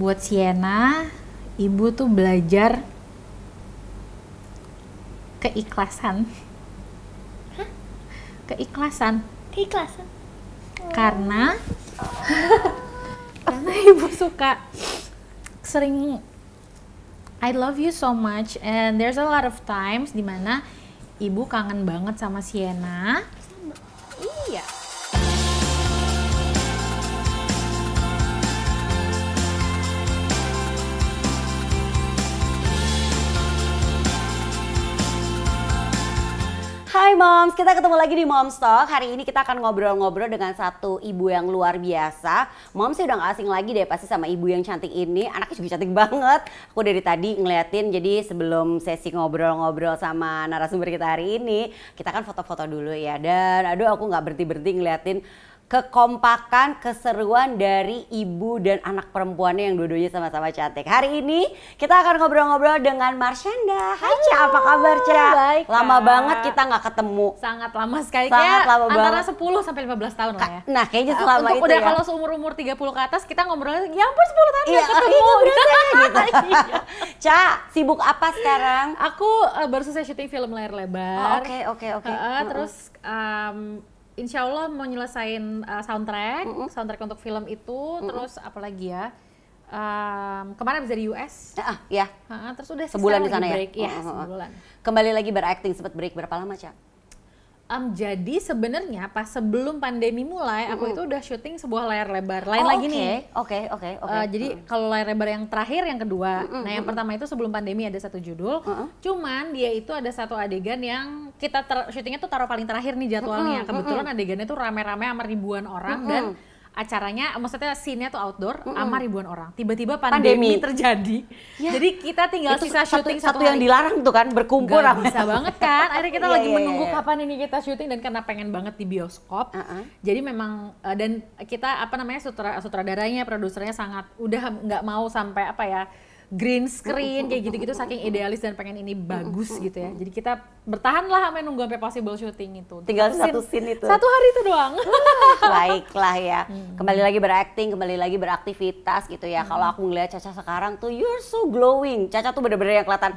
buat Siena, ibu tuh belajar keikhlasan Hah? keikhlasan keikhlasan oh. karena karena ibu suka sering I love you so much and there's a lot of times dimana ibu kangen banget sama Siena. Hai Moms, kita ketemu lagi di Moms Talk. Hari ini kita akan ngobrol-ngobrol dengan satu ibu yang luar biasa. Moms sih udah gak asing lagi deh pasti sama ibu yang cantik ini. Anaknya juga cantik banget. Aku dari tadi ngeliatin, jadi sebelum sesi ngobrol-ngobrol sama narasumber kita hari ini, kita kan foto-foto dulu ya. Dan aduh aku gak berhenti-berhenti ngeliatin kekompakan, keseruan dari ibu dan anak perempuannya yang dua-duanya sama-sama cantik. Hari ini kita akan ngobrol-ngobrol dengan Marshanda. Hai Ca, apa kabar Ca? Baik, lama Kak. banget kita nggak ketemu. Sangat lama sekali. Sangat lama antara banget. Antara 10 sampai 15 tahun lah ya. Nah, kayaknya eh, selama Untuk itu udah ya. kalau seumur-umur 30 ke atas kita ngobrolnya ya ampun 10 tahun iya, ketemu. Itu berasa, ya, gitu. Ca, sibuk apa sekarang? Aku uh, baru selesai syuting film layar lebar. Oh, oke, oke, oke. Terus um, insya Allah mau nyelesain uh, soundtrack, mm -hmm. soundtrack untuk film itu, mm -hmm. terus apalagi ya, um, kemarin bisa di US. Ya, ah, ya. Ha, terus udah sebulan di sana ya. Break. ya uh, Sebulan. Kembali lagi berakting, sempat break berapa lama cak? um, jadi sebenarnya pas sebelum pandemi mulai aku itu udah syuting sebuah layar lebar lain oh, lagi okay. nih oke oke oke eh, jadi mm. kalau layar lebar yang terakhir yang kedua mm-hmm. nah yang pertama itu sebelum pandemi ada satu judul mm-hmm. cuman dia itu ada satu adegan yang kita syutingnya tuh taruh paling terakhir nih jadwalnya mm-hmm. kebetulan adegannya tuh rame-rame sama ribuan orang mm-hmm. dan acaranya maksudnya scene-nya tuh outdoor mm -hmm. sama ribuan orang. Tiba-tiba pandemi, pandemi terjadi. Ya. Jadi kita tinggal Itu sisa syuting satu, satu, yang dilarang tuh kan berkumpul Gak bisa ya? banget kan. Akhirnya kita yeah, lagi yeah, menunggu yeah. kapan ini kita syuting dan karena pengen banget di bioskop. Uh -uh. Jadi memang uh, dan kita apa namanya sutra, sutradaranya, produsernya sangat udah nggak mau sampai apa ya green screen kayak gitu-gitu saking idealis dan pengen ini bagus gitu ya. Jadi kita bertahan lah sampai nunggu sampai possible shooting itu. Tinggal satu, scene, scene itu. Satu hari itu doang. Baiklah ya. Kembali lagi berakting, kembali lagi beraktivitas gitu ya. Kalau aku ngeliat Caca sekarang tuh you're so glowing. Caca tuh bener-bener yang kelihatan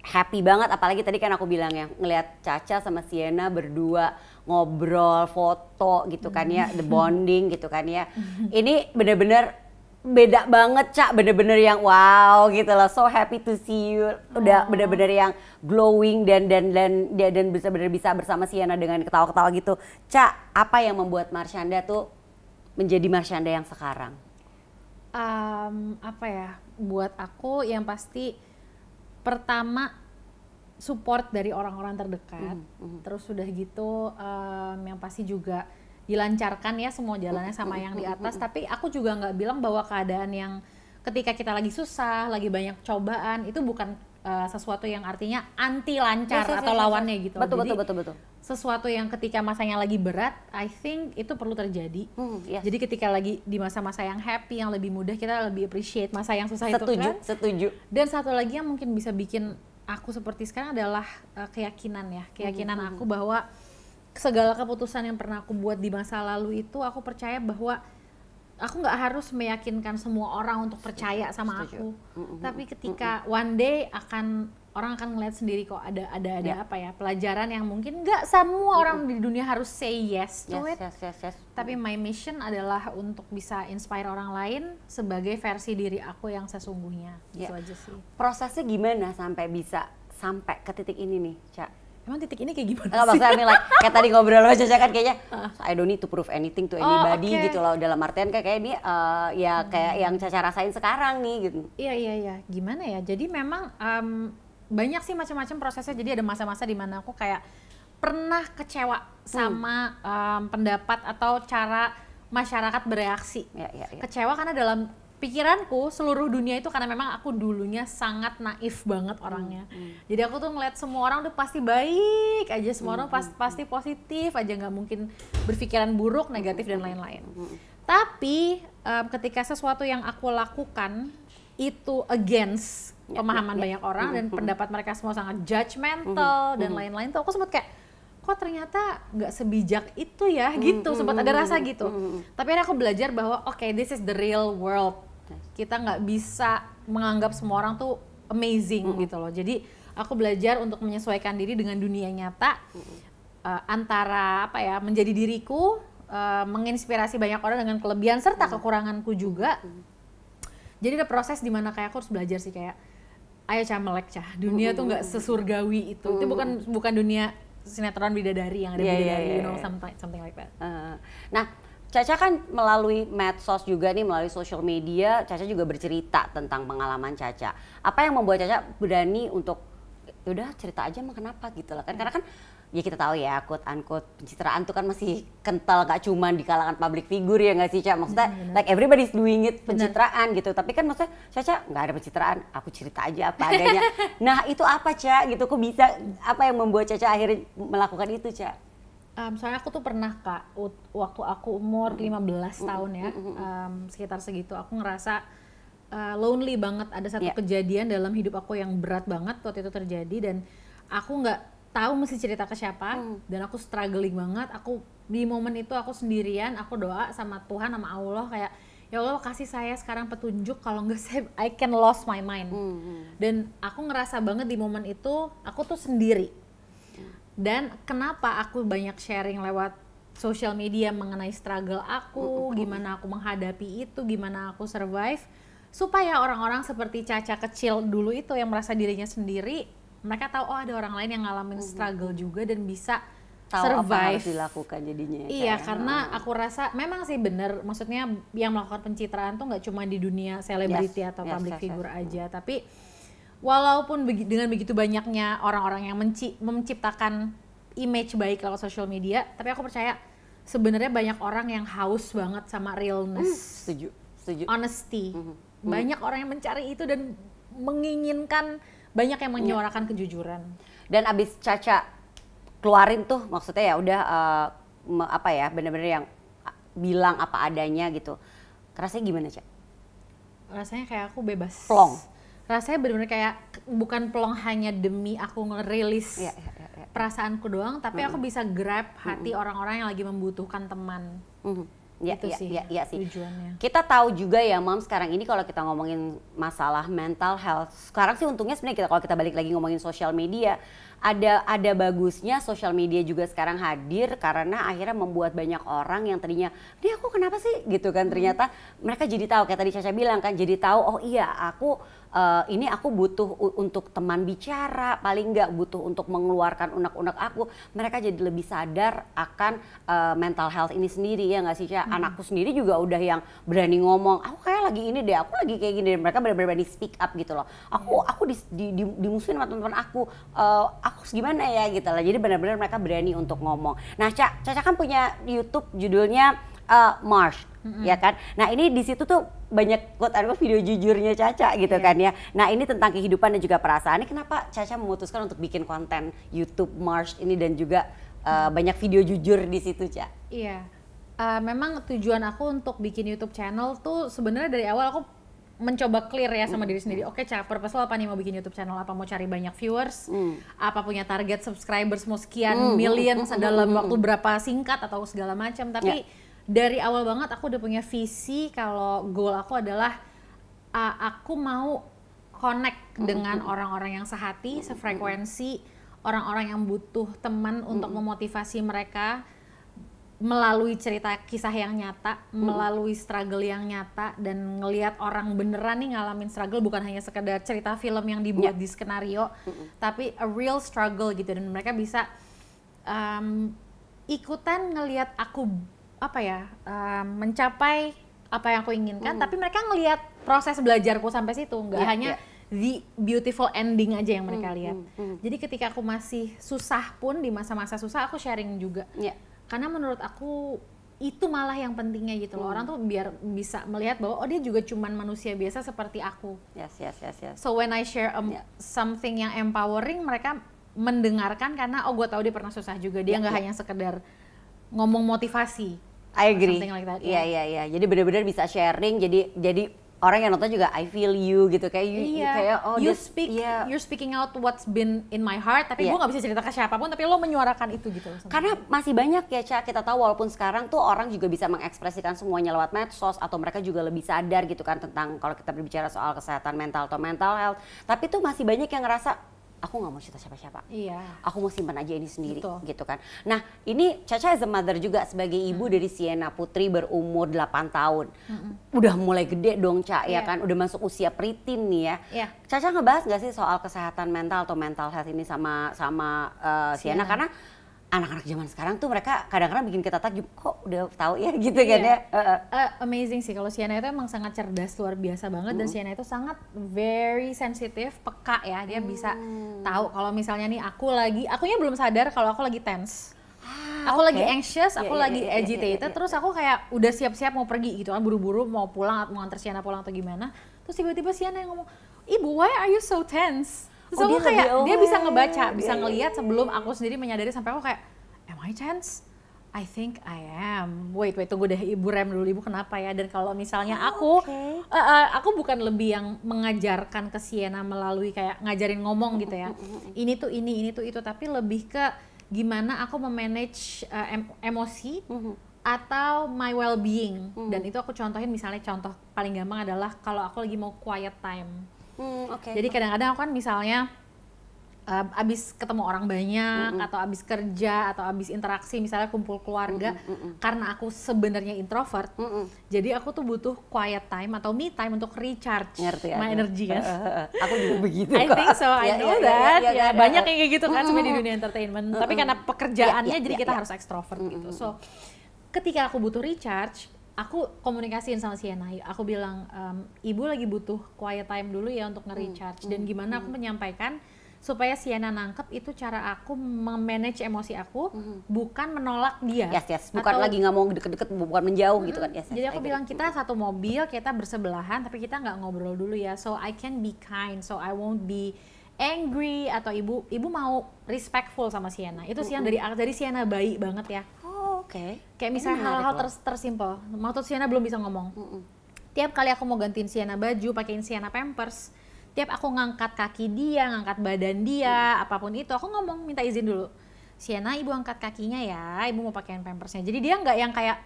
happy banget apalagi tadi kan aku bilang ya ngelihat Caca sama Sienna berdua ngobrol foto gitu kan ya the bonding gitu kan ya ini bener-bener beda banget cak bener-bener yang wow gitu loh so happy to see you udah oh. bener-bener yang glowing dan dan dan dan, dan bisa bener bisa bersama Siana dengan ketawa-ketawa gitu cak apa yang membuat Marshanda tuh menjadi Marshanda yang sekarang um, apa ya buat aku yang pasti pertama support dari orang-orang terdekat mm -hmm. terus sudah gitu um, yang pasti juga dilancarkan ya semua jalannya sama yang di atas tapi aku juga nggak bilang bahwa keadaan yang ketika kita lagi susah lagi banyak cobaan itu bukan uh, sesuatu yang artinya anti lancar atau lawannya gitu betul Jadi, betul betul betul sesuatu yang ketika masanya lagi berat I think itu perlu terjadi mm, yes. jadi ketika lagi di masa-masa yang happy yang lebih mudah kita lebih appreciate masa yang susah setuju, itu kan setuju setuju dan satu lagi yang mungkin bisa bikin aku seperti sekarang adalah uh, keyakinan ya keyakinan hmm, hmm aku hmm. bahwa segala keputusan yang pernah aku buat di masa lalu itu aku percaya bahwa aku nggak harus meyakinkan semua orang untuk percaya sama aku mm, mm, mm, tapi ketika one day akan orang akan ngeliat sendiri kok ada ada ada yeah. apa ya pelajaran yang mungkin nggak semua orang di dunia harus say yes to it yes, yes, yes. tapi my mission adalah untuk bisa inspire orang lain sebagai versi diri aku yang sesungguhnya gitu itu ya. aja sih prosesnya gimana sampai bisa sampai ke titik ini nih cak emang titik ini kayak gimana Enggak, sih? Enggak, maksudnya like, kayak tadi ngobrol sama Caca kan kayaknya, ah. I don't need to prove anything to anybody oh, okay. gitu loh. Dalam artian kayak, ini uh, eh, ya hmm. kayak yang Caca rasain sekarang nih gitu. Iya, iya, iya. Gimana ya? Jadi memang um, banyak sih macam-macam prosesnya. Jadi ada masa-masa di mana aku kayak pernah kecewa hmm. sama hmm. um, pendapat atau cara masyarakat bereaksi. Ya, ya, ya. Kecewa karena dalam pikiranku seluruh dunia itu karena memang aku dulunya sangat naif banget orangnya. Hmm, hmm. Jadi aku tuh ngeliat semua orang tuh pasti baik aja, semua hmm, orang pas, hmm, pasti hmm. positif aja, nggak mungkin berpikiran buruk, negatif dan lain-lain. Hmm, Tapi um, ketika sesuatu yang aku lakukan itu against ya, pemahaman ya, ya. banyak orang dan pendapat mereka semua sangat judgmental dan lain-lain tuh aku sempat kayak kok ternyata nggak sebijak itu ya hmm, gitu hmm, sempat ada hmm, rasa hmm, gitu hmm, tapi tapi aku belajar bahwa oke okay, this is the real world kita nggak bisa menganggap semua orang tuh amazing hmm. gitu loh jadi aku belajar untuk menyesuaikan diri dengan dunia nyata hmm. uh, antara apa ya menjadi diriku uh, menginspirasi banyak orang dengan kelebihan serta hmm. kekuranganku juga hmm. jadi ada proses dimana kayak aku harus belajar sih kayak ayo cah melek cah dunia tuh nggak sesurgawi itu itu bukan bukan dunia sinetron bidadari yang ada yeah, iya, bidadari, yeah, yeah, you know, iya. something, something like that. Uh, nah, Caca kan melalui medsos juga nih, melalui social media, Caca juga bercerita tentang pengalaman Caca. Apa yang membuat Caca berani untuk, yaudah cerita aja emang kenapa gitu lah kan? Karena kan ya kita tahu ya quote unquote pencitraan itu kan masih kental gak cuman di kalangan public figure ya nggak sih cak Maksudnya bener, iya, bener. like everybody's doing it pencitraan bener. gitu. Tapi kan maksudnya Caca nggak ada pencitraan, aku cerita aja apa adanya. nah itu apa cak gitu? Kok bisa apa yang membuat Caca akhirnya melakukan itu cak Um, soalnya aku tuh pernah kak, waktu aku umur 15 tahun ya, um, sekitar segitu aku ngerasa uh, lonely banget. Ada satu yeah. kejadian dalam hidup aku yang berat banget waktu itu terjadi dan aku nggak tahu mesti cerita ke siapa hmm. dan aku struggling banget aku di momen itu aku sendirian aku doa sama Tuhan sama Allah kayak ya Allah kasih saya sekarang petunjuk kalau nggak saya I can lost my mind hmm, hmm. dan aku ngerasa banget di momen itu aku tuh sendiri dan kenapa aku banyak sharing lewat sosial media mengenai struggle aku, hmm, hmm gimana aku menghadapi itu, gimana aku survive supaya orang-orang seperti Caca kecil dulu itu yang merasa dirinya sendiri mereka tahu oh ada orang lain yang ngalamin mm-hmm. struggle juga dan bisa tahu survive. apa harus dilakukan jadinya ya, iya kan? karena oh. aku rasa memang sih bener maksudnya yang melakukan pencitraan tuh nggak cuma di dunia selebriti yes, atau yes, public yes, figure yes. aja tapi walaupun begi, dengan begitu banyaknya orang-orang yang menci menciptakan image baik lewat social media tapi aku percaya sebenarnya banyak orang yang haus banget sama realness hmm, setuju setuju honesty mm -hmm. banyak orang yang mencari itu dan menginginkan banyak yang iya. menyuarakan kejujuran dan abis Caca keluarin tuh maksudnya ya udah uh, apa ya bener-bener yang bilang apa adanya gitu rasanya gimana cak? rasanya kayak aku bebas plong rasanya bener-bener kayak bukan plong hanya demi aku ngerilis ya, ya, ya, ya. perasaanku doang tapi mm -hmm. aku bisa grab hati orang-orang mm -hmm. yang lagi membutuhkan teman mm -hmm. Ya, itu ya, sih, ya, ya sih tujuannya. Kita tahu juga ya, Mam, sekarang ini kalau kita ngomongin masalah mental health, sekarang sih untungnya sebenarnya kita kalau kita balik lagi ngomongin sosial media, ada ada bagusnya sosial media juga sekarang hadir karena akhirnya membuat banyak orang yang tadinya, "Ini aku kenapa sih?" gitu kan. Ternyata hmm. mereka jadi tahu kayak tadi Caca bilang kan, jadi tahu, "Oh iya, aku uh, ini aku butuh untuk teman bicara, paling nggak butuh untuk mengeluarkan unek-unek aku. Mereka jadi lebih sadar akan uh, mental health ini sendiri ya nggak sih, Hmm. Anakku sendiri juga udah yang berani ngomong, aku kayak lagi ini deh, aku lagi kayak gini deh. Mereka benar-benar berani speak up gitu loh. Aku hmm. aku di, di, di, dimusuhin sama teman-teman aku, uh, aku gimana ya gitu lah. Jadi benar-benar mereka berani untuk ngomong. Nah, Caca kan punya YouTube judulnya uh, Marsh ya kan? Nah ini di situ tuh banyak quote unquote video jujurnya Caca gitu yeah. kan ya. Nah ini tentang kehidupan dan juga perasaan. Ini kenapa Caca memutuskan untuk bikin konten YouTube March ini dan juga uh, banyak video jujur di situ Caca? Iya, yeah. uh, memang tujuan aku untuk bikin YouTube channel tuh sebenarnya dari awal aku mencoba clear ya sama mm. diri sendiri. Oke, okay, cara lo apa nih mau bikin YouTube channel? Apa mau cari banyak viewers? Mm. Apa punya target subscribers mau sekian mm. million mm. dalam mm. waktu berapa singkat atau segala macam. Tapi yeah dari awal banget aku udah punya visi kalau goal aku adalah uh, aku mau connect dengan orang-orang yang sehati, sefrekuensi, orang-orang yang butuh teman untuk memotivasi mereka melalui cerita kisah yang nyata, melalui struggle yang nyata dan ngelihat orang beneran nih ngalamin struggle bukan hanya sekedar cerita film yang dibuat yeah. di skenario, tapi a real struggle gitu dan mereka bisa um, ikutan ngelihat aku apa ya um, mencapai apa yang aku inginkan, hmm. tapi mereka ngelihat proses belajarku sampai situ, nggak yeah, hanya yeah the beautiful ending aja yang mereka hmm, lihat. Hmm, hmm. Jadi ketika aku masih susah pun di masa-masa susah aku sharing juga. Yeah. Karena menurut aku itu malah yang pentingnya gitu loh. Hmm. Orang tuh biar bisa melihat bahwa oh dia juga cuman manusia biasa seperti aku. Yes, yes, yes, yes. So when I share um, yeah. something yang empowering mereka mendengarkan karena oh gue tahu dia pernah susah juga. Dia iya, nggak yeah, yeah. hanya sekedar ngomong motivasi. I agree. Iya yeah. iya iya. Jadi benar-benar bisa sharing. Jadi jadi orang yang nonton juga I feel you gitu kayak you, yeah. you kayak oh you this, speak yeah. you're speaking out what's been in my heart tapi yeah. gue nggak bisa cerita ke siapapun tapi lo menyuarakan itu gitu. Karena masih banyak ya cak kita tahu walaupun sekarang tuh orang juga bisa mengekspresikan semuanya lewat medsos atau mereka juga lebih sadar gitu kan tentang kalau kita berbicara soal kesehatan mental atau mental health tapi tuh masih banyak yang ngerasa aku nggak mau cerita siapa-siapa. Iya. Aku mau simpan aja ini sendiri Betul. gitu kan. Nah, ini Caca as a mother juga sebagai ibu hmm. dari Siena Putri berumur 8 tahun. Hmm. Udah mulai gede dong, Ca, yeah. ya iya. kan? Udah masuk usia preteen nih ya. Yeah. Caca ngebahas nggak sih soal kesehatan mental atau mental health ini sama sama uh, Sienna. Sienna karena anak-anak zaman sekarang tuh mereka kadang-kadang bikin kita takjub kok udah tahu ya gitu yeah. kan iya. ya uh, amazing sih kalau Sienna itu emang sangat cerdas luar biasa banget mm. dan hmm. Sienna itu sangat very sensitif peka ya dia mm. bisa hmm. tahu kalau misalnya nih aku lagi akunya belum sadar kalau aku lagi tense ah, aku okay. lagi anxious, iya, aku yeah, lagi yeah, iya, agitated, yeah, yeah, yeah. terus aku kayak udah siap-siap mau pergi gitu kan, buru-buru mau pulang, mau antar Sienna pulang atau gimana. Terus tiba-tiba Sienna yang ngomong, ibu why are you so tense? so oh, dia kayak dia bisa ngebaca, bisa yeah, iya. ngelihat sebelum aku sendiri menyadari sampai aku kayak am I chance? I think I am. Wait, wait, tunggu deh ibu rem dulu ibu kenapa ya? Dan kalau misalnya oh, aku, okay. uh, eh, uh, eh, aku bukan lebih yang mengajarkan ke Siena melalui kayak ngajarin ngomong gitu ya. Mm, mm, mm, ini tuh ini, ini tuh itu, tapi lebih ke gimana aku memanage uh, em emosi atau my well being. Dan itu aku contohin misalnya contoh paling gampang adalah kalau aku lagi mau quiet time Hmm, okay. Jadi kadang-kadang kan misalnya uh, abis ketemu orang banyak mm -mm. atau abis kerja atau abis interaksi misalnya kumpul keluarga mm -mm, karena aku sebenarnya introvert, mm -mm. jadi aku tuh butuh quiet time atau me time untuk recharge Ngerti, my ya. energy kan. aku juga begitu. I think so, I ya, know ya, ya, that. ya, banyak yang kayak gitu kan mm di hmm, dunia entertainment. Tapi karena pekerjaannya jadi kita harus ekstrovert gitu. So ketika aku butuh recharge aku komunikasiin sama Sienna aku bilang um, ibu lagi butuh quiet time dulu ya untuk nge-recharge hmm. dan gimana hmm. aku menyampaikan supaya Sienna nangkep itu cara aku memanage emosi aku hmm. bukan menolak dia yes yes bukan atau, lagi nggak mau deket-deket bukan menjauh hmm, gitu kan hmm. yes, yes jadi aku bilang kita satu mobil kita bersebelahan tapi kita nggak ngobrol dulu ya so I can be kind so I won't be angry atau ibu ibu mau respectful sama Sienna itu Sienna hmm. dari dari Sienna baik banget ya Oke. Okay. Kayak misalnya hal-hal ter tersimpel. Waktu Sienna belum bisa ngomong. Mm -mm. Tiap kali aku mau gantiin Sienna baju, pakein Sienna pampers, tiap aku ngangkat kaki dia, ngangkat badan dia, mm. apapun itu, aku ngomong minta izin dulu. Sienna, ibu angkat kakinya ya, ibu mau pakaiin pampersnya. Jadi dia nggak yang kayak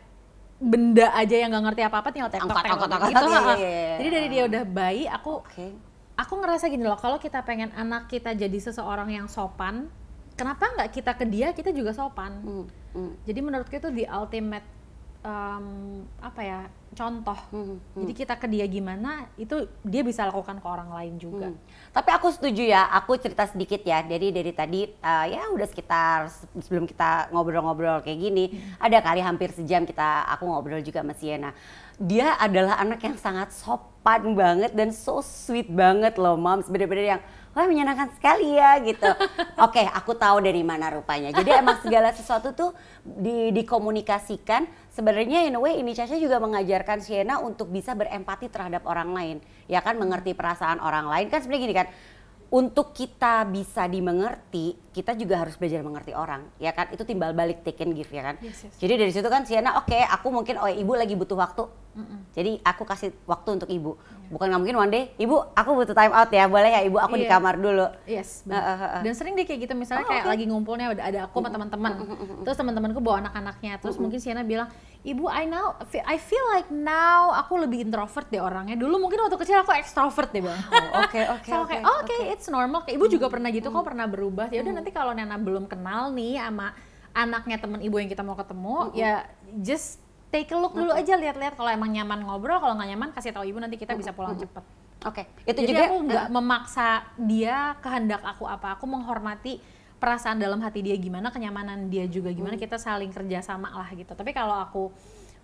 benda aja yang nggak ngerti apa-apa tinggal tektok angkat, angkat, gitu. angkat, iya iya, iya, iya. Jadi dari dia udah bayi, aku okay. aku ngerasa gini loh, kalau kita pengen anak kita jadi seseorang yang sopan, kenapa nggak kita ke dia kita juga sopan mm, mm. jadi menurutku itu di ultimate um, apa ya contoh mm, mm. jadi kita ke dia gimana itu dia bisa lakukan ke orang lain juga mm. tapi aku setuju ya aku cerita sedikit ya dari dari tadi uh, ya udah sekitar sebelum kita ngobrol-ngobrol kayak gini mm. ada kali hampir sejam kita aku ngobrol juga sama Sienna dia adalah anak yang sangat sopan banget dan so sweet banget loh mams. bener-bener yang wah menyenangkan sekali ya gitu. Oke, okay, aku tahu dari mana rupanya. Jadi emang segala sesuatu tuh di, dikomunikasikan. Sebenarnya in a way ini Caca juga mengajarkan Sienna untuk bisa berempati terhadap orang lain. Ya kan mengerti perasaan orang lain kan sebenarnya gini kan. Untuk kita bisa dimengerti, kita juga harus belajar mengerti orang, ya kan? Itu timbal balik take and give, ya kan? Yes, yes. Jadi dari situ kan Siana, oke, okay, aku mungkin oh ibu lagi butuh waktu, mm -mm. jadi aku kasih waktu untuk ibu. Yeah. Bukan nggak mungkin one day, ibu aku butuh time out ya, boleh ya ibu aku yeah. di iya. kamar dulu. Yes. Uh, uh, uh. Dan sering deh kayak gitu, misalnya oh, kayak okay. lagi ngumpulnya ada, ada aku sama teman-teman, mm -hmm. terus teman-temanku bawa anak-anaknya, terus mm -hmm. mungkin Siana bilang, ibu I now I feel like now aku lebih introvert deh orangnya. Dulu mungkin waktu kecil aku ekstrovert deh bang. Oh, oke oke oh, oke. Oke it's normal. Kayak ibu mm -hmm. juga pernah gitu, mm -hmm. kok pernah berubah. Ya udah nanti kalau Nana belum kenal nih sama anaknya teman ibu yang kita mau ketemu, uh -uh. ya just take a look dulu uh -uh. aja lihat-lihat kalau emang nyaman ngobrol, kalau nggak nyaman kasih tahu ibu nanti kita bisa pulang uh -uh. cepet. Oke, okay. itu Jadi juga aku nggak uh, memaksa dia kehendak aku apa, aku menghormati perasaan dalam hati dia gimana, kenyamanan dia juga gimana, mm. kita saling kerjasama lah gitu. Tapi kalau aku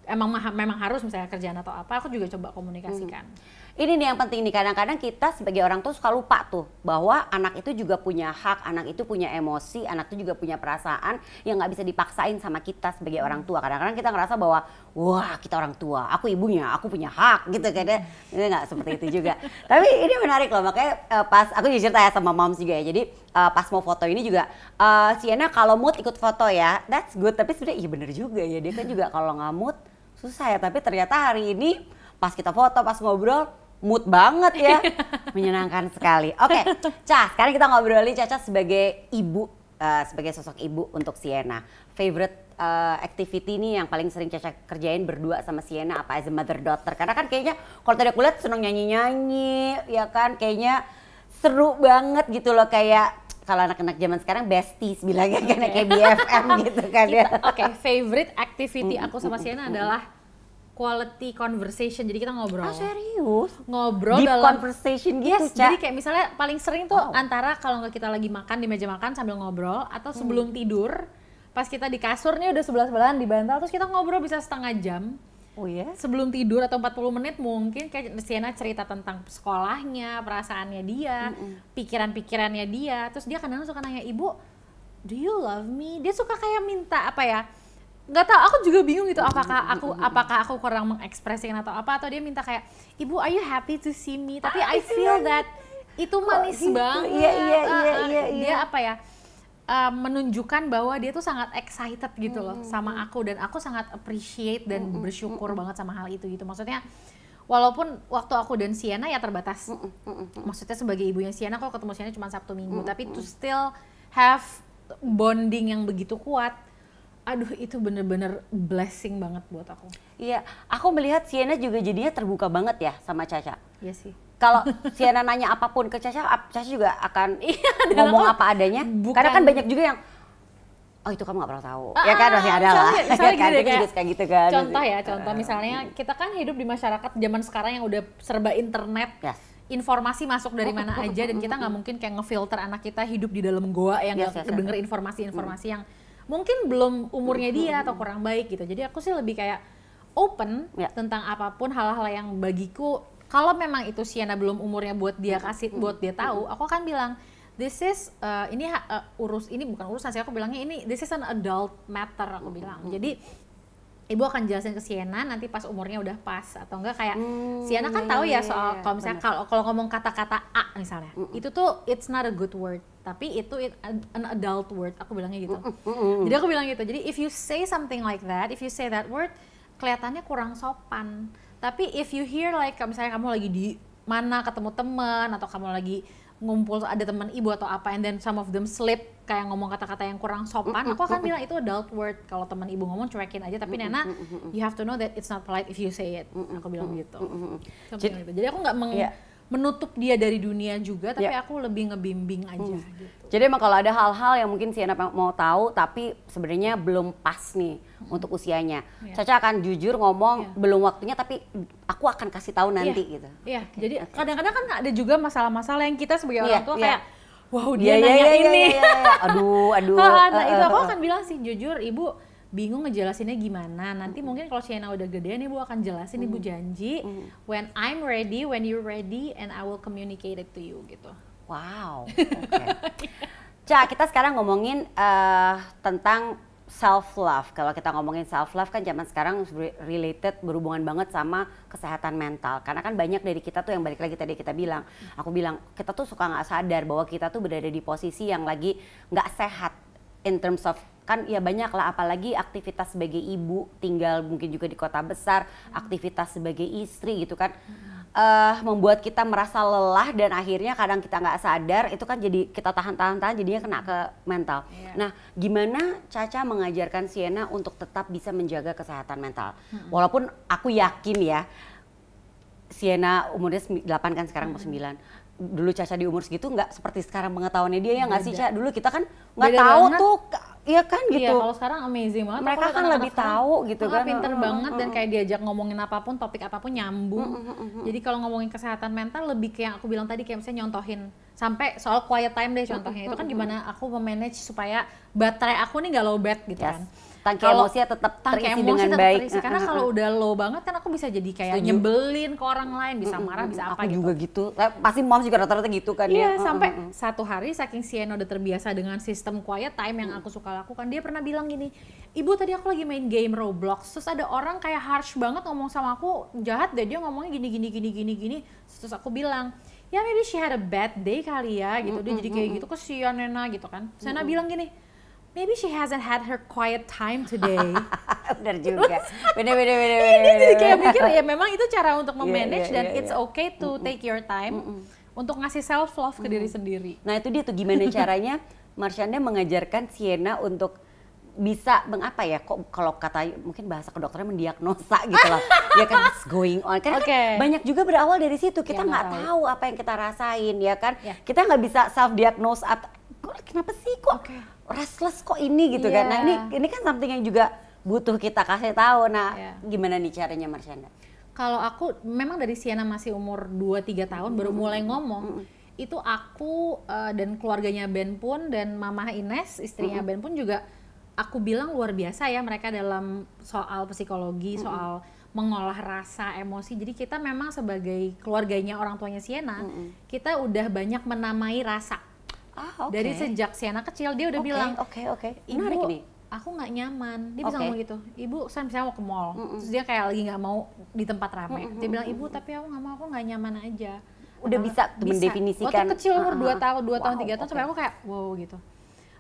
emang memang harus misalnya kerjaan atau apa, aku juga coba komunikasikan. Uh, ini nih yang penting nih kadang-kadang kita sebagai orang tua suka lupa tuh bahwa anak itu juga punya hak, anak itu punya emosi, anak itu juga punya perasaan yang nggak bisa dipaksain sama kita sebagai orang tua. Kadang-kadang kita ngerasa bahwa wah kita orang tua, aku ibunya, aku punya hak gitu kayaknya Ini nggak seperti itu juga. Tapi ini menarik loh makanya uh, pas aku jujur tanya sama moms juga ya. Jadi uh, pas mau foto ini juga uh, Sienna kalau mood ikut foto ya, that's good. Tapi sebenarnya iya bener juga ya dia kan juga kalau nggak mood susah ya. Tapi ternyata hari ini pas kita foto, pas ngobrol mood banget ya. Iya. Menyenangkan sekali. Oke, okay, Cah, sekarang kita ngobrolin Caca sebagai ibu, uh, sebagai sosok ibu untuk Siena. Favorite uh, activity nih yang paling sering Caca kerjain berdua sama Siena apa as a mother daughter? Karena kan kayaknya kalau tadi aku lihat seneng nyanyi-nyanyi, ya kan kayaknya seru banget gitu loh kayak kalau anak-anak zaman sekarang besties bilangnya okay. kayak BFM gitu kan ya. Oke, okay, favorite activity aku sama Sienna adalah quality conversation. Jadi kita ngobrol. Ah serius? Ngobrol Deep dalam conversation gitu, yes, Jadi kayak misalnya paling sering tuh wow. antara kalau nggak kita lagi makan di meja makan sambil ngobrol atau hmm. sebelum hmm. tidur pas kita di kasur nih udah sebelah-sebelahan di bantal terus kita ngobrol bisa setengah jam. Oh iya. Sebelum tidur atau 40 menit mungkin kayak Siena cerita tentang sekolahnya, perasaannya dia, mm -mm. pikiran-pikirannya dia. Terus dia kadang suka nanya, "Ibu, do you love me?" Dia suka kayak minta apa ya? nggak tahu aku juga bingung gitu apakah aku apakah aku kurang mengekspresikan atau apa atau dia minta kayak ibu are you happy to see me tapi ah, I feel that itu manis gitu. banget iya iya iya ah, ah, iya dia iya. apa ya uh, menunjukkan bahwa dia tuh sangat excited gitu loh mm-hmm. sama aku dan aku sangat appreciate dan mm-hmm. bersyukur mm-hmm. banget sama hal itu gitu maksudnya walaupun waktu aku dan Sienna ya terbatas hmm, maksudnya sebagai ibunya Sienna aku ketemu Sienna cuma Sabtu Minggu tapi to still have bonding yang begitu kuat aduh itu bener-bener blessing banget buat aku. Iya, aku melihat Sienna juga jadinya terbuka banget ya sama Caca. Iya sih. Kalau Sienna nanya apapun ke Caca, Caca juga akan iya, ngomong apa adanya. Bukan. Karena kan banyak juga yang oh itu kamu gak pernah tahu. Ah, ya kan masih ada lah. gitu, kayak, gitu kan. Contoh ya, contoh eh. misalnya kita kan hidup di masyarakat zaman sekarang yang udah serba internet. Yes informasi masuk dari mana aja dan kita nggak mungkin kayak ngefilter anak kita hidup di dalam goa yang yes, yes, denger informasi-informasi yes. Hmm. yang mungkin belum umurnya dia atau hmm. kurang baik gitu jadi aku sih lebih kayak open ya. tentang apapun hal-hal yang bagiku kalau memang itu Sienna belum umurnya buat dia hmm. kasih hmm. buat dia tahu aku akan bilang this is uh, ini uh, urus ini bukan urusan sih aku bilangnya ini this is an adult matter aku bilang jadi ibu akan jelasin ke Sienna nanti pas umurnya udah pas atau enggak kayak hmm, Sienna kan iya, tahu ya iya, soal iya, iya, kalau misalnya kalau kalau ngomong kata-kata A misalnya mm -mm. itu tuh it's not a good word tapi itu it, an adult word aku bilangnya gitu mm, mm, mm. jadi aku bilang gitu jadi if you say something like that if you say that word kelihatannya kurang sopan tapi if you hear like misalnya kamu lagi di mana ketemu teman atau kamu lagi ngumpul ada teman ibu atau apa and then some of them slip kayak ngomong kata-kata yang kurang sopan aku akan bilang itu adult word kalau teman ibu ngomong cuekin aja tapi Nena you have to know that it's not polite if you say it aku bilang gitu, jadi, aku nggak meng yeah menutup dia dari dunia juga tapi yeah. aku lebih ngebimbing aja hmm. gitu. Jadi emang kalau ada hal-hal yang mungkin si anak mau tahu tapi sebenarnya belum pas nih hmm. untuk usianya. Yeah. Caca akan jujur ngomong yeah. belum waktunya tapi aku akan kasih tahu ya. nanti yeah. gitu. Iya. Yeah. Okay. Jadi kadang-kadang kan ada juga masalah-masalah yang kita sebagai orang yeah. tua yeah. kayak wow dia yeah, ya, nanya yeah, ya, ini. Yeah, yeah, yeah. Aduh, aduh. nah, uh, uh, itu aku akan bilang sih jujur ibu bingung ngejelasinnya gimana. Nanti mm-hmm. mungkin kalau sienna udah gede nih ya, Bu akan jelasin mm-hmm. Ibu janji mm-hmm. when I'm ready, when you're ready and I will communicate it to you gitu. Wow. Okay. Cak, kita sekarang ngomongin uh, tentang self love. Kalau kita ngomongin self love kan zaman sekarang related berhubungan banget sama kesehatan mental. Karena kan banyak dari kita tuh yang balik lagi tadi kita bilang, aku bilang kita tuh suka nggak sadar bahwa kita tuh berada di posisi yang lagi nggak sehat in terms of kan ya banyak lah apalagi aktivitas sebagai ibu tinggal mungkin juga di kota besar aktivitas sebagai istri gitu kan uh, membuat kita merasa lelah dan akhirnya kadang kita nggak sadar itu kan jadi kita tahan tahan tahan jadinya kena ke mental yeah. nah gimana Caca mengajarkan Siena untuk tetap bisa menjaga kesehatan mental walaupun aku yakin ya Siena umurnya 8 kan sekarang mau 9 dulu Caca di umur segitu nggak seperti sekarang pengetahuannya dia ya nggak sih Caca? Dulu kita kan nggak tahu banget. tuh, iya kan iya, gitu. Iya, kalau sekarang amazing banget. Mereka kan lebih tahu gitu kan. Pinter uh, banget uh, uh, dan kayak diajak ngomongin apapun, topik apapun nyambung. Jadi kalau ngomongin kesehatan mental lebih kayak aku bilang tadi kayak misalnya nyontohin sampai soal quiet time deh contohnya itu kan gimana aku memanage supaya baterai aku nih nggak low bat gitu yes. kan tangki kalo, emosinya tetap tangki terisi emosi dengan tetap baik. Terisi. Karena kalau udah low banget kan aku bisa jadi kayak Setuju. nyebelin ke orang lain, bisa marah, bisa apa aku gitu. juga gitu. Eh, pasti moms juga rata-rata gitu kan iya, ya. Iya, sampai satu hari saking Sienna udah terbiasa dengan sistem quiet time yang aku suka lakukan, dia pernah bilang gini, "Ibu, tadi aku lagi main game Roblox, terus ada orang kayak harsh banget ngomong sama aku, jahat deh dia ngomongnya gini gini gini gini gini." Terus aku bilang, "Ya maybe she had a bad day kali ya." gitu. Dia jadi kayak gitu, kesian Nena gitu kan. Sena bilang gini, maybe she hasn't had her quiet time today. Benar juga. Bener bener bener. Ini jadi kayak mikir ya memang itu cara untuk iya, iya, memanage dan iya, it's okay to take your time untuk ngasih self love ke diri sendiri. Nah itu dia tuh gimana caranya Marshanda mengajarkan Sienna untuk bisa mengapa ya kok kalau kata mungkin bahasa kedokteran mendiagnosa gitu lah ya kan what's going on kan, okay. banyak juga berawal dari situ kita ya, nggak ya, tahu. apa yang kita rasain ya kan ya. kita nggak bisa self diagnose kok kenapa sih kok okay restless kok ini gitu yeah. kan. Nah ini iya. ini kan something yang juga butuh kita kasih tahu. Nah yeah. gimana nih caranya Marsyanda? Kalau aku memang dari Siena masih umur 2-3 tahun mm. baru mulai ngomong. Mm. Itu aku uh, dan keluarganya Ben pun dan Mama Ines istrinya mm. Ben pun juga aku bilang luar biasa ya mereka dalam soal psikologi, soal mengolah rasa emosi. Jadi kita memang sebagai keluarganya orang tuanya Siena, kita udah banyak menamai rasa Ah, okay. Dari sejak si anak kecil dia udah okay, bilang, oke okay, oke, okay. nih. Aku nggak nyaman, dia bisa okay. ngomong gitu. Ibu, saya misalnya mau ke mall, mm -mm. terus dia kayak lagi nggak mau di tempat ramai. Mm -mm. Dia bilang, ibu, tapi aku nggak mau, aku nggak nyaman aja. Udah bisa, bisa mendefinisikan. Waktu kecil umur dua uh -huh. tahun, dua wow, tahun, tiga tahun, okay. sampai aku kayak, wow gitu.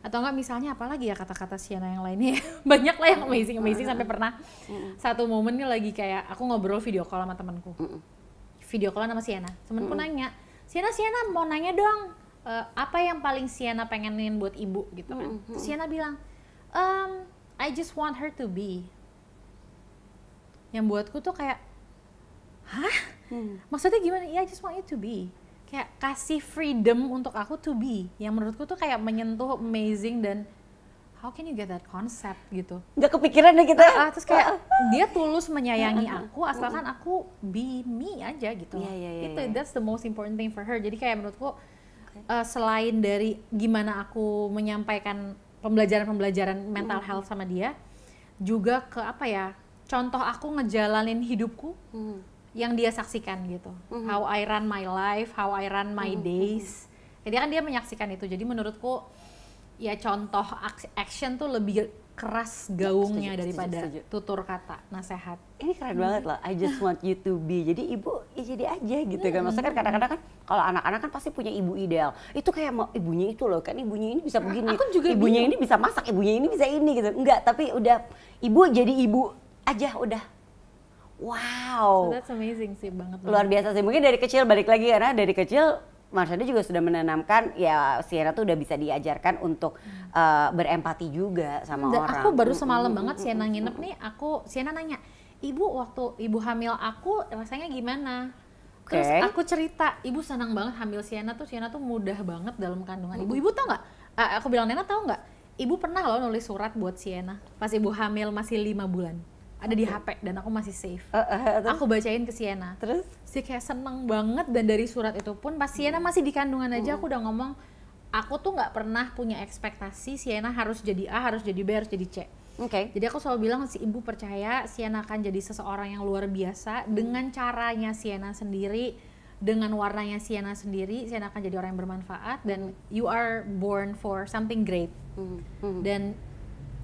Atau enggak misalnya apalagi ya kata-kata Siana yang lainnya banyak lah yang amazing amazing mm -hmm. sampai pernah mm -hmm. satu momen nih lagi kayak aku ngobrol video call sama temanku. Mm -hmm. Video call sama Siana. Temanku nanya, "Siana, Siana mau nanya dong." Eh, apa yang paling Sienna pengenin buat ibu gitu kan. Mm -hmm. Sienna bilang, um, I just want her to be. Yang buatku tuh kayak, hah? Hmm. Maksudnya gimana? yeah, I just want you to be. Kayak kasih freedom untuk aku to be. Yang menurutku tuh kayak menyentuh, amazing dan how can you get that concept gitu. Gak kepikiran deh kita. Uh, uh, terus kayak dia tulus menyayangi aku asalkan aku be me aja gitu. Yeah, yeah, yeah, Itu yeah. that's the most important thing for her. Jadi kayak menurutku uh, selain dari gimana aku menyampaikan pembelajaran-pembelajaran mental mm. health sama dia, juga ke apa ya? Contoh aku ngejalanin hidupku mm. yang dia saksikan gitu. Hmm. How I run my life, how I run my hmm. days. Jadi kan dia menyaksikan itu. Jadi menurutku ya contoh action tuh lebih keras gaungnya setuju, daripada setuju, setuju. tutur kata nasehat ini keren hmm. banget loh I just want you to be jadi ibu ya jadi aja gitu kan maksudnya kan kadang-kadang kan kalau anak-anak kan pasti punya ibu ideal itu kayak mau ibunya itu loh kan ibunya ini bisa begini aku juga ibunya bingung. ini bisa masak ibunya ini bisa ini gitu enggak tapi udah ibu jadi ibu aja udah wow so that's amazing sih banget luar biasa sih mungkin dari kecil balik lagi karena dari kecil Marsha juga sudah menanamkan ya Sierra tuh udah bisa diajarkan untuk uh, berempati juga sama Dan orang. Aku baru semalam hmm banget Sienna nginep nih, aku Sienna nanya, "Ibu waktu ibu hamil aku rasanya gimana?" Okay. Terus aku cerita, "Ibu senang banget hamil Sienna tuh, Sienna tuh mudah banget dalam kandungan." Ibu, ibu tau nggak? Uh, aku bilang Nena tau nggak? Ibu pernah loh nulis surat buat Sienna pas ibu hamil masih lima bulan ada di HP dan aku masih safe. Uh, uh, aku bacain ke Siena. Terus si kayak seneng banget dan dari surat itu pun pas Siena masih di kandungan aja hmm. aku udah ngomong aku tuh nggak pernah punya ekspektasi Siena harus jadi A, harus jadi B, harus jadi C. Oke. Okay. Jadi aku selalu bilang si ibu percaya Siena akan jadi seseorang yang luar biasa dengan caranya Siena sendiri, dengan warnanya Siena sendiri, Siena akan jadi orang yang bermanfaat dan you are born for something great. Hmm. -hmm. Dan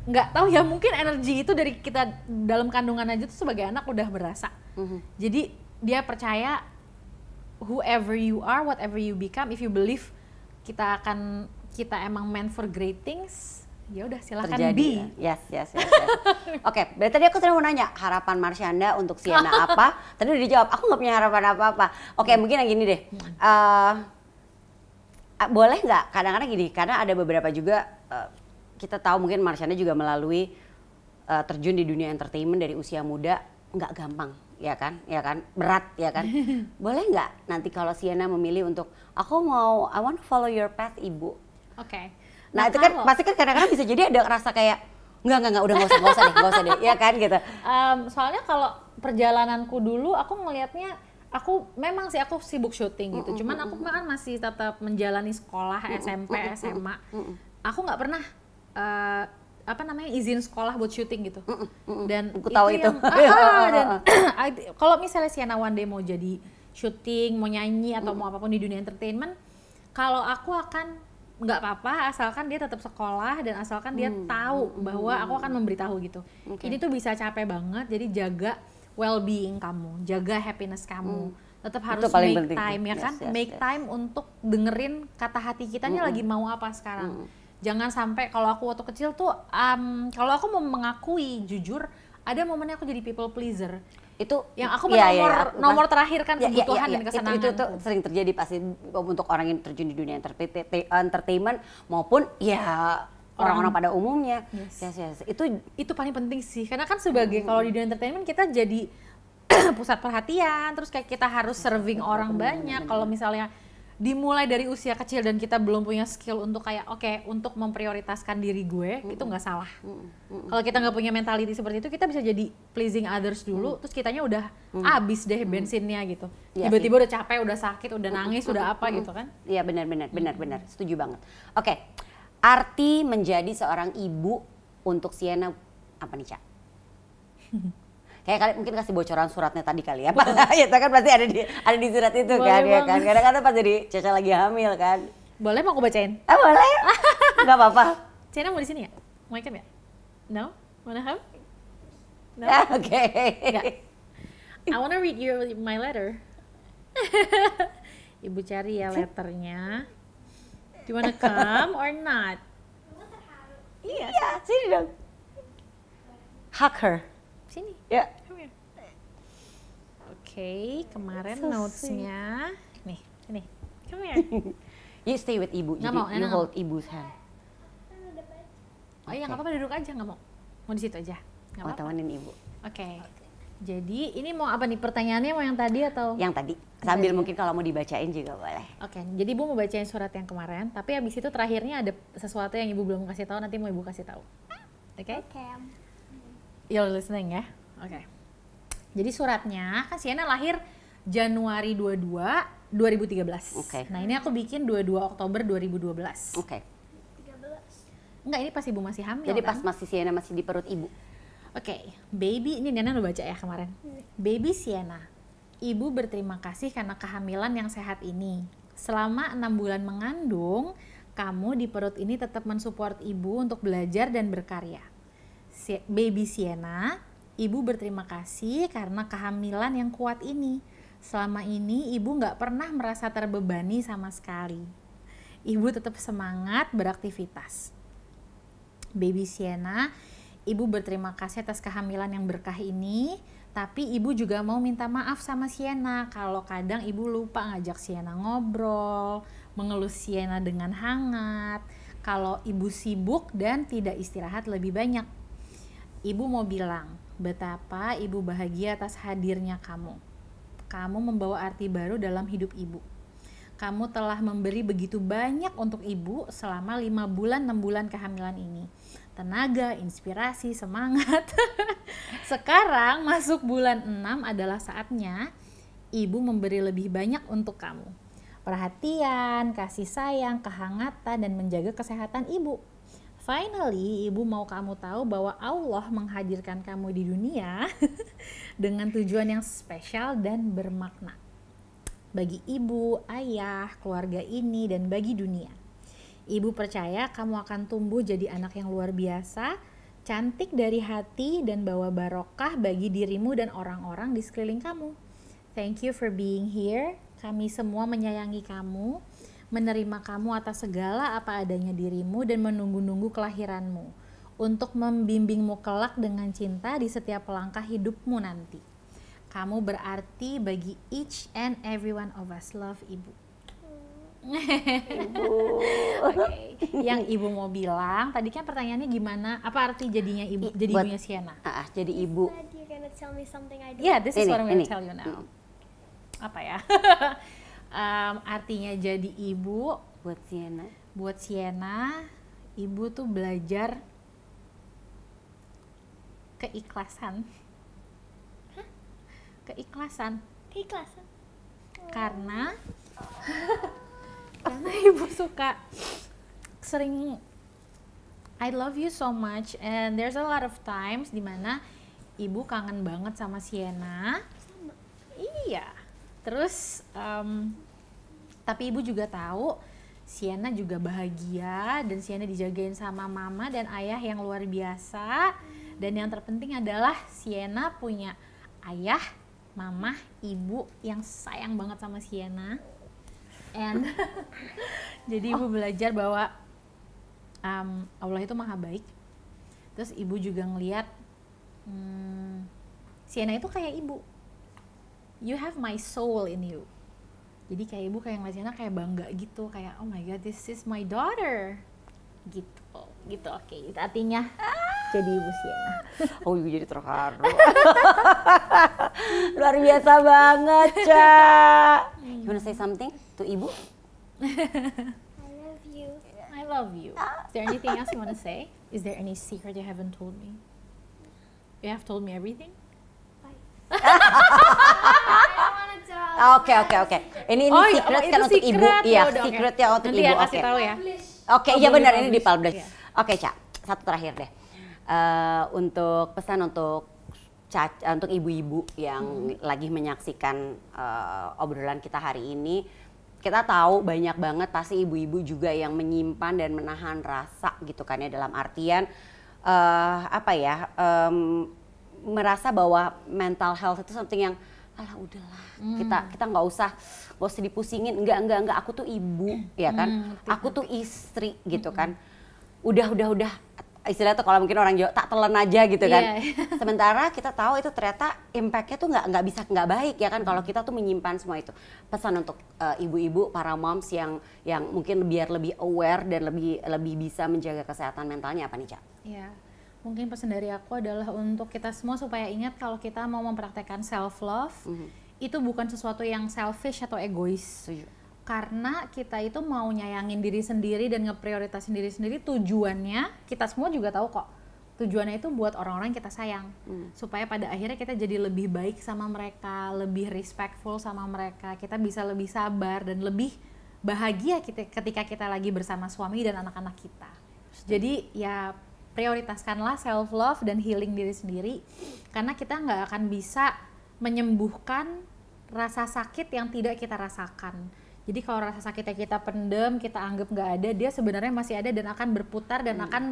nggak tahu ya mungkin energi itu dari kita dalam kandungan aja tuh sebagai anak udah berasa mm-hmm. jadi dia percaya whoever you are whatever you become if you believe kita akan kita emang meant for great things ya udah silakan Terjadi, be ya. yes yes yes, yes. oke okay, berarti tadi aku tadi mau nanya harapan Marsyanda untuk Siana apa tadi udah dijawab aku nggak punya harapan apa apa oke okay, hmm. mungkin yang gini deh uh, boleh nggak kadang-kadang gini karena ada beberapa juga uh, kita tahu mungkin Marsyanda juga melalui uh, terjun di dunia entertainment dari usia muda nggak gampang ya kan ya kan berat ya kan boleh nggak nanti kalau Sienna memilih untuk aku mau I want to follow your path ibu oke okay. nah, nah itu kan pasti kan kadang-kadang bisa jadi ada rasa kayak nggak nggak nggak udah nggak usah nggak usah deh nggak usah deh ya kan gitu um, soalnya kalau perjalananku dulu aku ngelihatnya aku memang sih aku sibuk syuting gitu cuman aku kan masih tetap menjalani sekolah SMP SMA aku nggak pernah uh, apa namanya izin sekolah buat syuting gitu mm -mm, mm dan aku tahu itu, itu. Yang, ah, ah, dan ah, kalau misalnya Siana One Day mau jadi syuting mau nyanyi atau mm. mau apapun di dunia entertainment kalau aku akan nggak apa-apa asalkan dia tetap sekolah dan asalkan dia mm. tahu hmm, hmm, bahwa aku akan hmm. memberitahu gitu okay. ini tuh bisa capek banget jadi jaga well being kamu jaga happiness kamu tetap harus make penting. time ya yes, kan yes, make yes. time untuk dengerin kata hati kita mm lagi mau apa sekarang mm jangan sampai kalau aku waktu kecil tuh um, kalau aku mau mengakui jujur ada momennya aku jadi people pleaser itu yang aku ya, iya, nomor ya, aku, nomor terakhir kan ya, kebutuhan ya, ya, ya. dan iya. kesenangan itu, itu, itu sering terjadi pasti untuk orang yang terjun di dunia entertainment maupun ya orang-orang pada umumnya yes. Yes, yes. itu itu paling penting sih karena kan sebagai hmm. kalau di dunia entertainment kita jadi pusat perhatian terus kayak kita harus serving orang banyak kalau misalnya dimulai dari usia kecil dan kita belum punya skill untuk kayak oke okay, untuk memprioritaskan diri gue mm -hmm. itu nggak salah mm -hmm. kalau kita nggak punya mentality seperti itu kita bisa jadi pleasing others dulu mm terus kitanya udah mm abis deh hmm. bensinnya gitu iya tiba-tiba ya, udah capek udah sakit udah hmm. nangis mm -hmm. udah apa mm -hmm. gitu kan iya benar-benar benar-benar hmm. setuju banget oke okay. arti menjadi seorang ibu untuk Siena apa nih cak kayak kalian mungkin kasih bocoran suratnya tadi kali ya. ya kan pasti ada di ada di surat itu boleh kan ya kan. karena kan pas jadi Caca lagi hamil kan. Boleh mau aku bacain? Ah, boleh. nggak apa-apa. Cina mau di sini ya? Mau ikut ya? No? Wanna have? No? Ah, Oke. Okay. I wanna read you my letter. Ibu cari ya letternya. Do you wanna come or not? Iya, sini dong. Hug her. Sini. Ya. Oke, okay, kemarin so notes-nya. Nih, sini. Come here. you stay with ibu. Gak jadi mau, eh, you hold ibu's hand. Oh iya, okay. nggak apa-apa duduk aja, nggak mau. Mau di situ aja. nggak mau oh, tawanin ibu. Oke. Okay. Jadi ini mau apa nih pertanyaannya mau yang tadi atau? Yang tadi. Sambil tadi. mungkin kalau mau dibacain juga boleh. Oke. Okay. Jadi ibu mau bacain surat yang kemarin, tapi habis itu terakhirnya ada sesuatu yang ibu belum kasih tahu nanti mau ibu kasih tahu. Oke. Oke. Okay you're listening ya. Oke. Okay. Jadi suratnya kan Sienna lahir Januari 22 2013. Oke. Okay. Nah, ini aku bikin 22 Oktober 2012. Oke. Okay. Enggak, ini pas ibu masih hamil. Jadi pas kan? masih Sienna masih di perut ibu. Oke, okay. baby ini Nana udah baca ya kemarin. Baby Sienna, ibu berterima kasih karena kehamilan yang sehat ini. Selama enam bulan mengandung, kamu di perut ini tetap mensupport ibu untuk belajar dan berkarya baby Sienna, ibu berterima kasih karena kehamilan yang kuat ini. Selama ini ibu nggak pernah merasa terbebani sama sekali. Ibu tetap semangat beraktivitas. Baby Sienna, ibu berterima kasih atas kehamilan yang berkah ini. Tapi ibu juga mau minta maaf sama Siena kalau kadang ibu lupa ngajak Siena ngobrol, mengelus Siena dengan hangat, kalau ibu sibuk dan tidak istirahat lebih banyak Ibu mau bilang, betapa ibu bahagia atas hadirnya kamu. Kamu membawa arti baru dalam hidup ibu. Kamu telah memberi begitu banyak untuk ibu selama lima bulan enam bulan kehamilan ini. Tenaga, inspirasi, semangat. Sekarang masuk bulan enam adalah saatnya ibu memberi lebih banyak untuk kamu. Perhatian, kasih sayang, kehangatan dan menjaga kesehatan ibu Finally, ibu mau kamu tahu bahwa Allah menghadirkan kamu di dunia dengan tujuan yang spesial dan bermakna. Bagi ibu, ayah, keluarga ini, dan bagi dunia. Ibu percaya kamu akan tumbuh jadi anak yang luar biasa, cantik dari hati, dan bawa barokah bagi dirimu dan orang-orang di sekeliling kamu. Thank you for being here. Kami semua menyayangi kamu menerima kamu atas segala apa adanya dirimu dan menunggu-nunggu kelahiranmu untuk membimbingmu kelak dengan cinta di setiap langkah hidupmu nanti. Kamu berarti bagi each and every one of us. Love Ibu. ibu. Oke, okay. yang ibu mau bilang tadi kan pertanyaannya gimana? Apa arti jadinya ibu? I, jadi ibunya Sienna? Uh, jadi ibu. Yeah, this is ini, what I'm gonna ini. tell you now. Mm. Apa ya? um, artinya jadi ibu buat Siena buat Siena ibu tuh belajar keikhlasan keikhlasan keikhlasan karena oh. karena ibu suka sering I love you so much and there's a lot of times dimana ibu kangen banget sama Siena sama. iya terus um, tapi ibu juga tahu Sienna juga bahagia dan Sienna dijagain sama mama dan ayah yang luar biasa dan yang terpenting adalah Sienna punya ayah, mama, ibu yang sayang banget sama Sienna and jadi ibu oh. belajar bahwa um, Allah itu maha baik terus ibu juga ngeliat hmm, Sienna itu kayak ibu you have my soul in you jadi kayak ibu kayak yang kayak bangga gitu kayak oh my god this is my daughter gitu gitu oke okay. artinya ah. jadi ibu Sienna oh ibu jadi terharu luar biasa banget ca you wanna say something to ibu I love you I love you is there anything else you wanna say is there any secret you haven't told me you have told me everything Bye. Oke oke oke. Ini ini oh, iya, secret oh, kan untuk ibu. Iya, secret ya untuk Nanti ya, ibu. Oke. Ya. Oke, oh, iya benar ini di publish. Iya. Yeah. Oke, okay, Cak. Satu terakhir deh. Uh, untuk pesan untuk Caca, eh, untuk ibu-ibu yang hmm. lagi menyaksikan uh, obrolan kita hari ini, kita tahu banyak banget pasti ibu-ibu juga yang menyimpan dan menahan rasa gitu kan ya dalam artian uh, apa ya um, merasa bahwa mental health itu something yang alah udahlah hmm. kita kita nggak usah nggak usah dipusingin nggak nggak nggak aku tuh ibu ya kan hmm, aku tuh istri gitu hmm. kan udah udah udah istilah tuh kalau mungkin orang Jawa tak telan aja gitu kan yeah. Iya. sementara kita tahu itu ternyata impactnya tuh nggak nggak bisa nggak baik ya kan kalau hmm. kita tuh menyimpan semua itu pesan untuk eh, ibu-ibu uh, para moms yang yang mungkin biar lebih aware dan lebih lebih bisa menjaga kesehatan mentalnya apa nih cak? Yeah mungkin pesan dari aku adalah untuk kita semua supaya ingat kalau kita mau mempraktekkan self love mm -hmm. itu bukan sesuatu yang selfish atau egois Tujuh. karena kita itu mau nyayangin diri sendiri dan ngeprioritasin diri sendiri tujuannya kita semua juga tahu kok tujuannya itu buat orang-orang kita sayang mm. supaya pada akhirnya kita jadi lebih baik sama mereka lebih respectful sama mereka kita bisa lebih sabar dan lebih bahagia kita ketika kita lagi bersama suami dan anak-anak kita jadi ya prioritaskanlah self love dan healing diri sendiri karena kita nggak akan bisa menyembuhkan rasa sakit yang tidak kita rasakan. Jadi kalau rasa sakitnya kita pendem, kita anggap nggak ada, dia sebenarnya masih ada dan akan berputar dan hmm. akan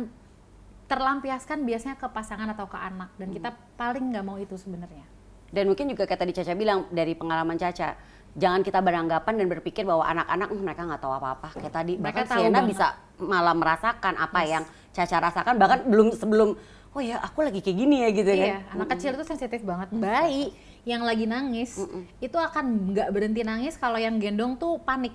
terlampiaskan biasanya ke pasangan atau ke anak dan hmm. kita paling nggak mau itu sebenarnya. Dan mungkin juga kata di Caca bilang dari pengalaman Caca, jangan kita beranggapan dan berpikir bahwa anak-anak uh, mereka nggak tahu apa-apa kayak tadi mereka bahkan Sienna bisa malah merasakan apa yes. yang Caca rasakan bahkan belum sebelum oh ya aku lagi kayak gini ya gitu iya, kan anak kecil itu sensitif banget bayi yang lagi nangis mm -mm. itu akan nggak berhenti nangis kalau yang gendong tuh panik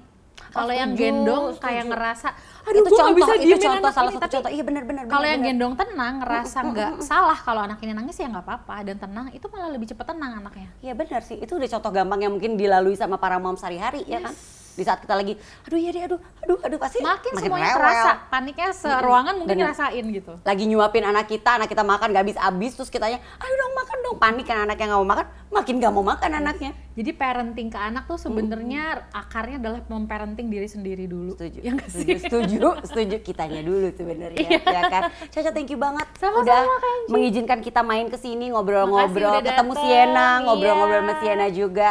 kalau yang gendong kayak ngerasa aduh itu contoh, bisa itu contoh salah ini, satu contoh. Iya benar-benar. Kalau yang gendong tenang ngerasa nggak salah kalau anak ini nangis ya nggak apa-apa dan tenang itu malah lebih cepat tenang anaknya. Iya benar sih. Itu udah contoh gampang yang mungkin dilalui sama para mom sehari-hari yes. ya kan di saat kita lagi aduh iya deh aduh aduh aduh pasti makin, makin semuanya rewel. terasa paniknya seruangan mungkin Bener. ngerasain gitu lagi nyuapin anak kita anak kita makan gak habis habis terus kitanya ayo dong makan dong panik kan anaknya nggak mau makan makin gak mau makan anaknya jadi parenting ke anak tuh sebenarnya hmm. akarnya adalah memparenting diri sendiri dulu setuju yang setuju, setuju setuju kitanya dulu sebenarnya iya. ya kan Caca thank you banget Sama-sama, udah mengizinkan kita main ke sini ngobrol-ngobrol ketemu Siena ngobrol-ngobrol yeah. sama iya. sienna juga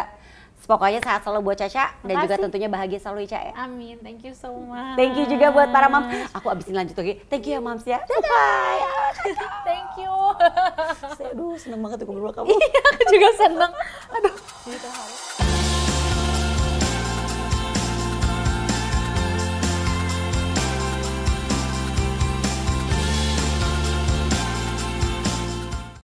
Pokoknya sehat selalu buat Caca Makasih. dan juga tentunya bahagia selalu Ica ya, ya. Amin. Thank you so much. Thank you juga buat para moms. Aku abisin lanjut lagi. Thank you ya mams ya. Dadah. Bye. Thank you. aduh seneng banget aku berdua kamu. Iya, aku juga seneng. Aduh. Gitu,